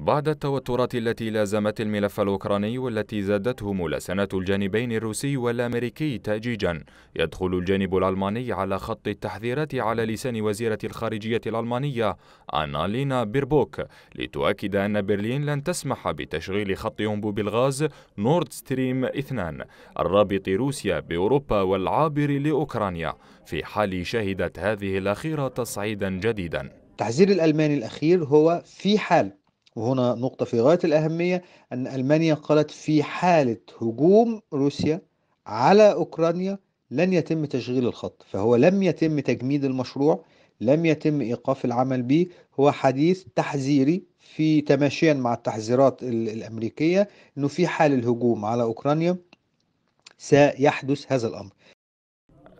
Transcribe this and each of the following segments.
بعد التوترات التي لازمت الملف الأوكراني والتي زادته ملاسنة الجانبين الروسي والأمريكي تأجيجا يدخل الجانب الألماني على خط التحذيرات على لسان وزيرة الخارجية الألمانية أنالينا بيربوك لتؤكد أن برلين لن تسمح بتشغيل خط أنبوب الغاز نورد ستريم 2 الرابط روسيا بأوروبا والعابر لأوكرانيا في حال شهدت هذه الأخيرة تصعيدا جديدا التحذير الألماني الأخير هو في حال وهنا نقطة في غاية الأهمية أن ألمانيا قالت في حالة هجوم روسيا على أوكرانيا لن يتم تشغيل الخط فهو لم يتم تجميد المشروع لم يتم إيقاف العمل به هو حديث تحذيري في تماشيا مع التحذيرات الأمريكية أنه في حال الهجوم على أوكرانيا سيحدث هذا الأمر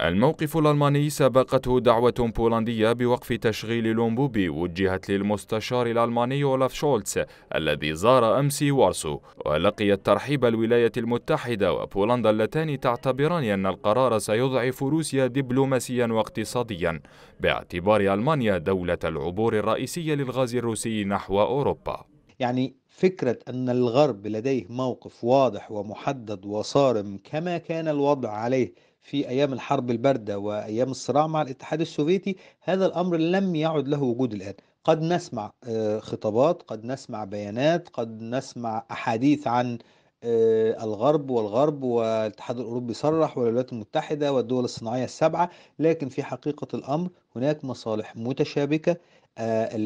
الموقف الألماني سبقته دعوة بولندية بوقف تشغيل لومبوبي وجهت للمستشار الألماني أولاف شولتز الذي زار أمس وارسو ولقي الترحيب الولايات المتحدة وبولندا اللتان تعتبران أن القرار سيضعف روسيا دبلوماسيا واقتصاديا باعتبار ألمانيا دولة العبور الرئيسية للغاز الروسي نحو أوروبا يعني فكرة أن الغرب لديه موقف واضح ومحدد وصارم كما كان الوضع عليه في أيام الحرب الباردة وأيام الصراع مع الاتحاد السوفيتي هذا الأمر لم يعد له وجود الآن قد نسمع آه، خطابات قد نسمع بيانات قد نسمع أحاديث عن آه، الغرب والغرب والاتحاد الأوروبي صرح والولايات المتحدة والدول الصناعية السبعة لكن في حقيقة الأمر هناك مصالح متشابكة آه،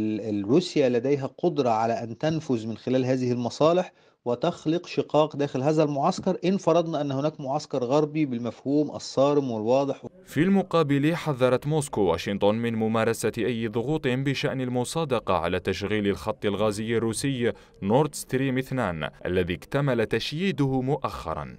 روسيا لديها قدرة على أن تنفذ من خلال هذه المصالح وتخلق شقاق داخل هذا المعسكر إن فرضنا أن هناك معسكر غربي بالمفهوم الصارم والواضح في المقابل حذرت موسكو واشنطن من ممارسة أي ضغوط بشأن المصادقة على تشغيل الخط الغازي الروسي نورد ستريم 2 الذي اكتمل تشييده مؤخرا